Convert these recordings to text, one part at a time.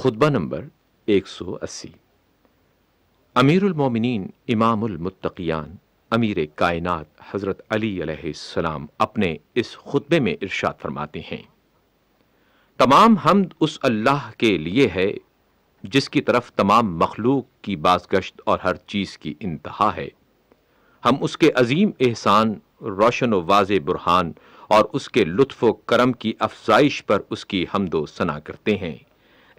خطبہ نمبر ایک سو اسی امیر المومنین امام المتقیان امیر کائنات حضرت علی علیہ السلام اپنے اس خطبے میں ارشاد فرماتے ہیں تمام حمد اس اللہ کے لیے ہے جس کی طرف تمام مخلوق کی بازگشت اور ہر چیز کی انتہا ہے ہم اس کے عظیم احسان روشن و واضح برحان اور اس کے لطف و کرم کی افزائش پر اس کی حمد و ثنا کرتے ہیں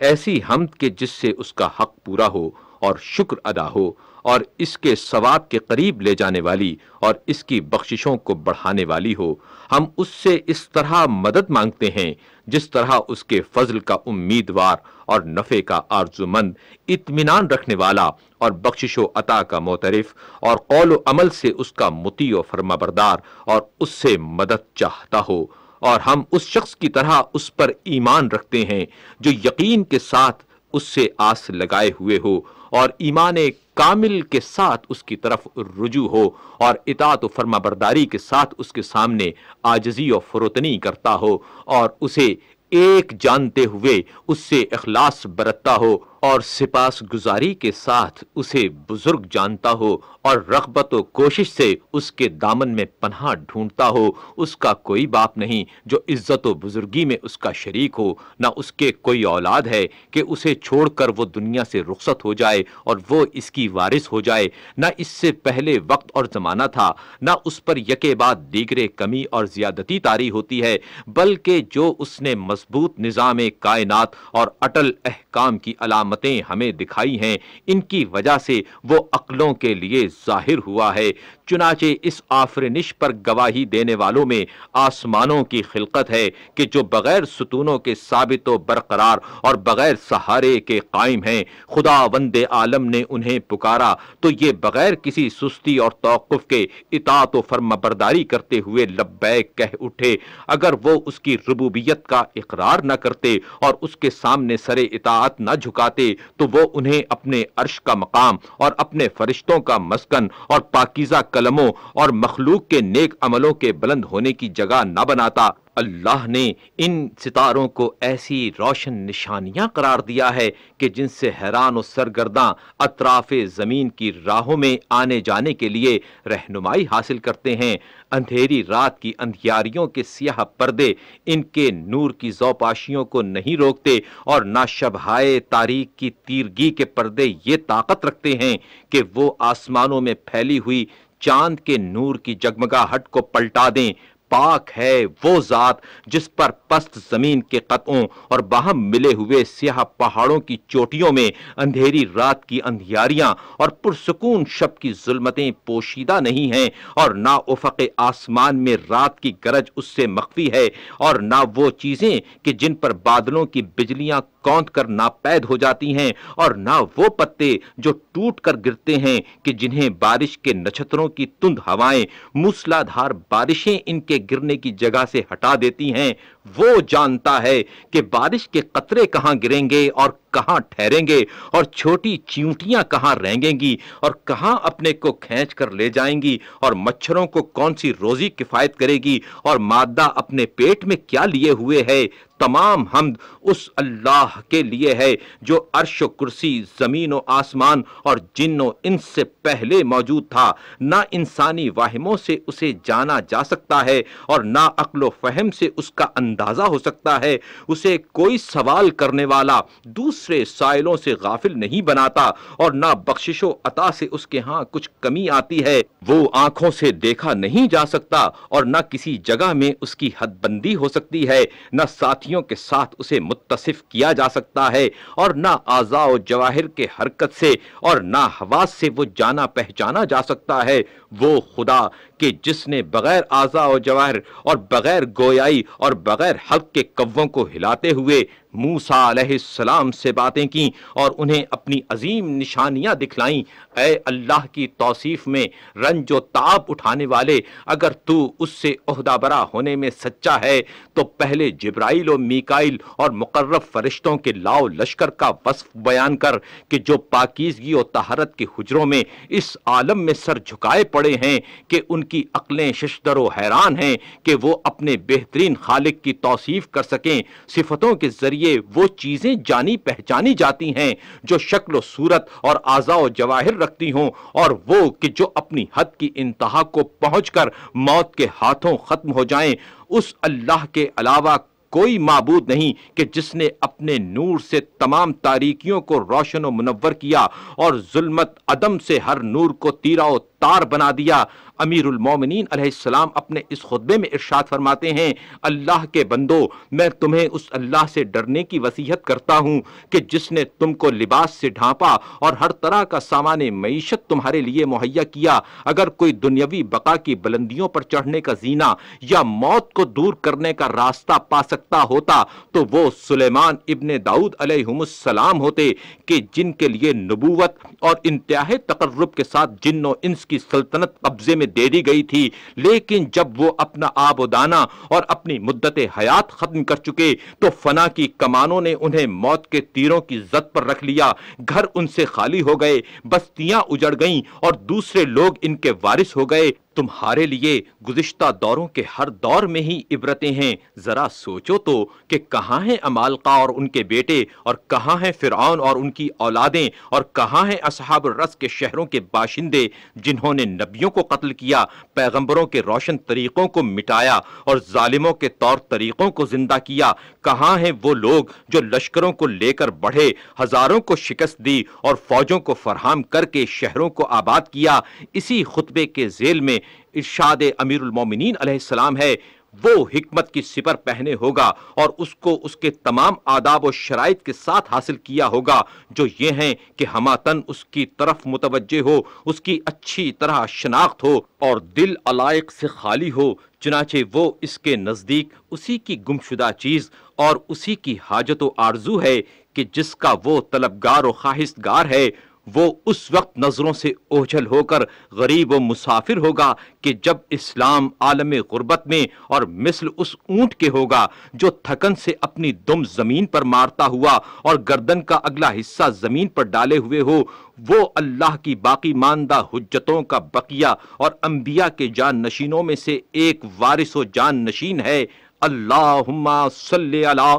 ایسی حمد کے جس سے اس کا حق پورا ہو اور شکر ادا ہو اور اس کے ثواب کے قریب لے جانے والی اور اس کی بخششوں کو بڑھانے والی ہو ہم اس سے اس طرح مدد مانگتے ہیں جس طرح اس کے فضل کا امیدوار اور نفع کا آرزو مند اطمینان رکھنے والا اور بخشش و عطا کا موترف اور قول و عمل سے اس کا متی و فرما بردار اور اس سے مدد چاہتا ہو اور ہم اس شخص کی طرح اس پر ایمان رکھتے ہیں جو یقین کے ساتھ اس سے آس لگائے ہوئے ہو اور ایمان کامل کے ساتھ اس کی طرف رجوع ہو اور اطاعت و فرما برداری کے ساتھ اس کے سامنے آجزی و فروتنی کرتا ہو اور اسے ایک جانتے ہوئے اس سے اخلاص برتتا ہو اور سپاس گزاری کے ساتھ اسے بزرگ جانتا ہو اور رغبت و کوشش سے اس کے دامن میں پناہ ڈھونڈتا ہو اس کا کوئی باپ نہیں جو عزت و بزرگی میں اس کا شریک ہو نہ اس کے کوئی اولاد ہے کہ اسے چھوڑ کر وہ دنیا سے رخصت ہو جائے اور وہ اس کی وارث ہو جائے نہ اس سے پہلے وقت اور زمانہ تھا نہ اس پر یکے بعد دیگرے کمی اور زیادتی تاری ہوتی ہے بلکہ جو اس نے مضبوط نظام کائنات اور اٹل احکام کی علامت علامتیں ہمیں دکھائی ہیں ان کی وجہ سے وہ عقلوں کے لیے ظاہر ہوا ہے چنانچہ اس آفرنش پر گواہی دینے والوں میں آسمانوں کی خلقت ہے کہ جو بغیر ستونوں کے ثابت و برقرار اور بغیر سہارے کے قائم ہیں خدا وند عالم نے انہیں پکارا تو یہ بغیر کسی سستی اور توقف کے اطاعت و فرم برداری کرتے ہوئے لبیک کہہ اٹھے اگر وہ اس کی ربوبیت کا اقرار نہ کرتے اور اس کے سامنے سرے اطاعت نہ جھکاتے تو وہ انہیں اپنے عرش کا مقام اور اپنے فرشتوں کا مسکن اور پاکیزہ کلموں اور مخلوق کے نیک عملوں کے بلند ہونے کی جگہ نہ بناتا اللہ نے ان ستاروں کو ایسی روشن نشانیاں قرار دیا ہے کہ جن سے حیران و سرگرداں اطراف زمین کی راہوں میں آنے جانے کے لیے رہنمائی حاصل کرتے ہیں اندھیری رات کی اندھیاریوں کے سیاہ پردے ان کے نور کی زوپاشیوں کو نہیں روکتے اور نہ شبہائے تاریخ کی تیرگی کے پردے یہ طاقت رکھتے ہیں کہ وہ آسمانوں میں پھیلی ہوئی چاند کے نور کی جگمگاہٹ ہٹ کو پلٹا دیں پاک ہے وہ ذات جس پر پست زمین کے قطعوں اور باہم ملے ہوئے سیاہ پہاڑوں کی چوٹیوں میں اندھیری رات کی اندھیاریاں اور پرسکون شب کی ظلمتیں پوشیدہ نہیں ہیں اور نہ افق آسمان میں رات کی گرج اس سے مخفی ہے اور نہ وہ چیزیں کہ جن پر بادلوں کی بجلیاں کونت کر ناپید ہو جاتی ہیں اور نہ وہ پتے جو ٹوٹ کر گرتے ہیں کہ جنہیں بارش کے نچتروں کی تند ہوائیں موسلا دھار بارشیں ان کے گرنے کی جگہ سے ہٹا دیتی ہیں وہ جانتا ہے کہ بارش کے قطرے کہاں گریں گے اور کہاں ٹھہریں گے اور چھوٹی چیونٹیاں کہاں رہیں گی اور کہاں اپنے کو کھینچ کر لے جائیں گی اور مچھروں کو کون سی روزی کفایت کرے گی اور مادہ اپنے پیٹ میں کیا لیے ہوئے ہے تمام حمد اس اللہ کے لیے ہے جو عرش و کرسی زمین و آسمان اور جن و ان سے پہلے موجود تھا نہ انسانی واہموں سے اسے جانا جا سکتا ہے اور نہ عقل و فہم سے اس کا اندر اندازہ ہو سکتا ہے اسے کوئی سوال کرنے والا دوسرے سائلوں سے غافل نہیں بناتا اور نہ بخشش و عطا سے اس کے ہاں کچھ کمی آتی ہے وہ آنکھوں سے دیکھا نہیں جا سکتا اور نہ کسی جگہ میں اس کی حد بندی ہو سکتی ہے نہ ساتھیوں کے ساتھ اسے متصف کیا جا سکتا ہے اور نہ آزا و جواہر کے حرکت سے اور نہ حواس سے وہ جانا پہچانا جا سکتا ہے وہ خدا کہ جس نے بغیر آزا و جواہر اور بغیر گویائی اور بغیر حلق کے قووں کو ہلاتے ہوئے موسا علیہ السلام سے باتیں کیں اور انہیں اپنی عظیم نشانیاں دکھلائیں اے اللہ کی توصیف میں رنج و تاپ اٹھانے والے اگر تو اس سے عہدہ برا ہونے میں سچا ہے تو پہلے جبرائیل و میکائل اور مقرب فرشتوں کے لاؤ لشکر کا وصف بیان کر کہ جو پاکیزگی و تہارت کے حجروں میں اس عالم میں سر جھکائے پڑے ہیں کہ ان کی عقلیں ششدر و حیران ہیں کہ وہ اپنے بہترین خالق کی توصیف کر سکیں صفتوں کے ذریعے لیے وہ چیزیں جانی پہچانی جاتی ہیں جو شکل و صورت اور آزا و جواہر رکھتی ہوں اور وہ کہ جو اپنی حد کی انتہا کو پہنچ کر موت کے ہاتھوں ختم ہو جائیں اس اللہ کے علاوہ کوئی معبود نہیں کہ جس نے اپنے نور سے تمام تاریکیوں کو روشن و منور کیا اور ظلمت عدم سے ہر نور کو تیرا و تار بنا دیا امیر المومنین علیہ السلام اپنے اس خطبے میں ارشاد فرماتے ہیں اللہ کے بندو میں تمہیں اس اللہ سے ڈرنے کی وسیحت کرتا ہوں کہ جس نے تم کو لباس سے ڈھانپا اور ہر طرح کا سامان معیشت تمہارے لیے مہیا کیا اگر کوئی دنیاوی بقا کی بلندیوں پر چڑھنے کا زینا یا موت کو دور کرنے کا راستہ پا سکتا ہوتا تو وہ سلیمان ابن داؤد علیہم السلام ہوتے کہ جن کے لیے نبوت اور انتہائی تقرب کے ساتھ جن و انس کی سلطنت قبضے میں گئی تھی لیکن جب وہ اپنا آب و دانا اور اپنی مدت حیات ختم کر چکے تو فنا کی کمانوں نے انہیں موت کے تیروں کی زد پر رکھ لیا گھر ان سے خالی ہو گئے بستیاں اجڑ گئیں اور دوسرے لوگ ان کے وارث ہو گئے تمہارے لیے گزشتہ دوروں کے ہر دور میں ہی عبرتیں ہیں ذرا سوچو تو کہ کہاں ہیں امالقہ اور ان کے بیٹے اور کہاں ہیں فرعون اور ان کی اولادیں اور کہاں ہیں اصحاب الرس کے شہروں کے باشندے جنہوں نے نبیوں کو قتل کیا پیغمبروں کے روشن طریقوں کو مٹایا اور ظالموں کے طور طریقوں کو زندہ کیا کہاں ہیں وہ لوگ جو لشکروں کو لے کر بڑھے ہزاروں کو شکست دی اور فوجوں کو فراہم کر کے شہروں کو آباد کیا اسی خطبے کے ذیل میں ارشاد امیر المومنین علیہ السلام ہے وہ حکمت کی سپر پہنے ہوگا اور اس کو اس کے تمام آداب و شرائط کے ساتھ حاصل کیا ہوگا جو یہ ہیں کہ ہماتن اس کی طرف متوجہ ہو اس کی اچھی طرح شناخت ہو اور دل علائق سے خالی ہو چنانچہ وہ اس کے نزدیک اسی کی گمشدہ چیز اور اسی کی حاجت و آرزو ہے کہ جس کا وہ طلبگار و خواہستگار ہے وہ اس وقت نظروں سے اوجھل ہو کر غریب و مسافر ہوگا کہ جب اسلام عالم غربت میں اور مثل اس اونٹ کے ہوگا جو تھکن سے اپنی دم زمین پر مارتا ہوا اور گردن کا اگلا حصہ زمین پر ڈالے ہوئے ہو وہ اللہ کی باقی ماندہ حجتوں کا بقیہ اور انبیاء کے جان نشینوں میں سے ایک وارث و جان نشین ہے اللہم صلی علی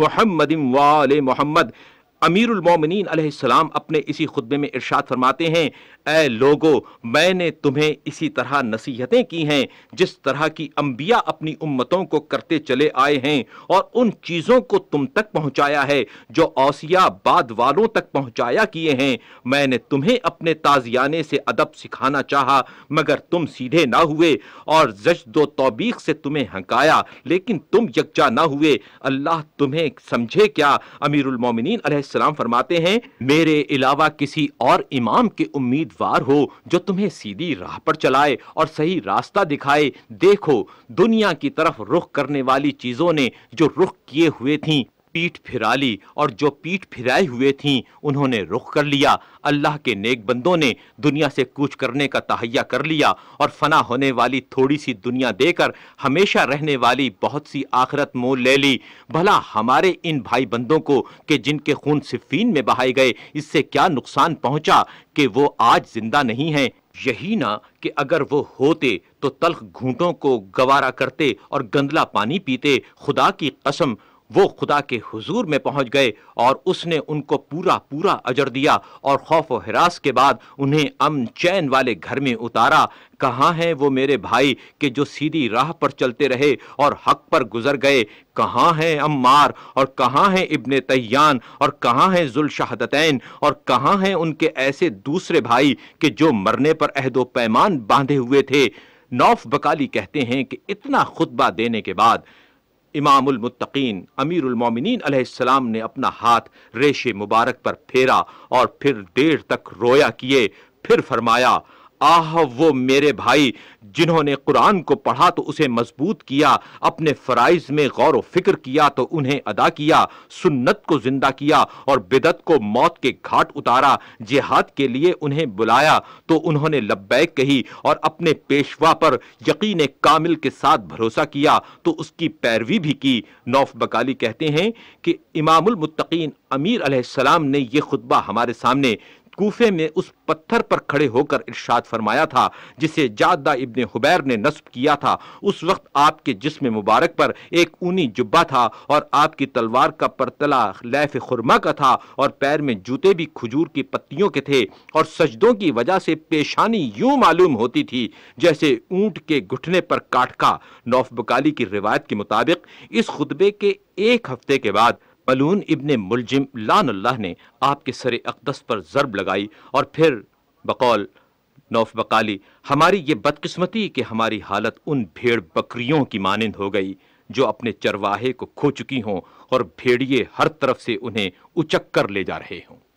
محمد محمد امیر المومنین علیہ السلام اپنے اسی خطبے میں ارشاد فرماتے ہیں اے لوگو میں نے تمہیں اسی طرح نصیحتیں کی ہیں جس طرح کی انبیاء اپنی امتوں کو کرتے چلے آئے ہیں اور ان چیزوں کو تم تک پہنچایا ہے جو اوسیا بعد والوں تک پہنچایا کیے ہیں میں نے تمہیں اپنے تازیانے سے ادب سکھانا چاہا مگر تم سیدھے نہ ہوئے اور زجد و توبیق سے تمہیں ہنکایا لیکن تم یکجا نہ ہوئے اللہ تمہیں سمجھے کیا امیر المومنین علیہ السلام فرماتے ہیں میرے علاوہ کسی اور امام کے امید امیدوار ہو جو تمہیں سیدھی راہ پر چلائے اور صحیح راستہ دکھائے دیکھو دنیا کی طرف رخ کرنے والی چیزوں نے جو رخ کیے ہوئے تھیں پیٹ پھرا لی اور جو پیٹ پھرائے تھیں انہوں نے رخ کر لیا اللہ کے نیک بندوں نے دنیا دنیا سے کرنے کا کر کر لیا اور فنا ہونے والی والی تھوڑی سی سی دے ہمیشہ رہنے بہت آخرت مول لے لی بھلا ہمارے ان بھائی بندوں کو کہ جن کے خون صفین میں بہائے گئے اس سے کیا نقصان پہنچا کہ وہ آج زندہ نہیں ہیں یہی نہ کہ اگر وہ ہوتے تو تلخ گھونٹوں کو گوارا کرتے اور گندلا پانی پیتے خدا کی قسم وہ خدا کے حضور میں پہنچ گئے اور اس نے ان کو پورا پورا اجر دیا اور خوف و حراس کے بعد انہیں امن چین والے گھر میں اتارا کہاں ہیں وہ میرے بھائی کہ جو سیدھی راہ پر چلتے رہے اور حق پر گزر گئے کہاں ہیں امار اور کہاں ہیں ابن تیان اور کہاں ہیں ذل شہدتین اور کہاں ہیں ان کے ایسے دوسرے بھائی کہ جو مرنے پر عہد و پیمان باندھے ہوئے تھے نوف بکالی کہتے ہیں کہ اتنا خطبہ دینے کے بعد امام المتقین امیر المومنین علیہ السلام نے اپنا ہاتھ ریش مبارک پر پھیرا اور پھر دیر تک رویا کیے پھر فرمایا آہ وہ میرے بھائی جنہوں نے قرآن کو پڑھا تو اسے مضبوط کیا اپنے فرائض میں غور و فکر کیا تو انہیں ادا کیا سنت کو زندہ کیا اور بدت کو موت کے گھاٹ اتارا جہاد کے لیے انہیں بلایا تو انہوں نے لبیک کہی اور اپنے پیشوا پر یقین کامل کے ساتھ بھروسہ کیا تو اس کی پیروی بھی کی نوف بکالی کہتے ہیں کہ امام المتقین امیر علیہ السلام نے یہ خطبہ ہمارے سامنے کوفے میں اس پتھر پر کھڑے ہو کر ارشاد فرمایا تھا جسے جادہ ابن حبیر نے نصب کیا تھا اس وقت آپ کے جسم مبارک پر ایک اونی جبہ تھا اور آپ کی تلوار کا پرتلا لیف خرما کا تھا اور پیر میں جوتے بھی کھجور کی پتیوں کے تھے اور سجدوں کی وجہ سے پیشانی یوں معلوم ہوتی تھی جیسے اونٹ کے گھٹنے پر کاٹکا نوف بکالی کی روایت کے مطابق اس خطبے کے ایک ہفتے کے بعد ملون ابن ملجم لان اللہ نے آپ کے سر اقدس پر ضرب لگائی اور پھر بقول نوف بقالی ہماری یہ بدقسمتی کہ ہماری حالت ان بھیڑ بکریوں کی مانند ہو گئی جو اپنے چرواہے کو کھو چکی ہوں اور بھیڑیے ہر طرف سے انہیں اچک کر لے جا رہے ہوں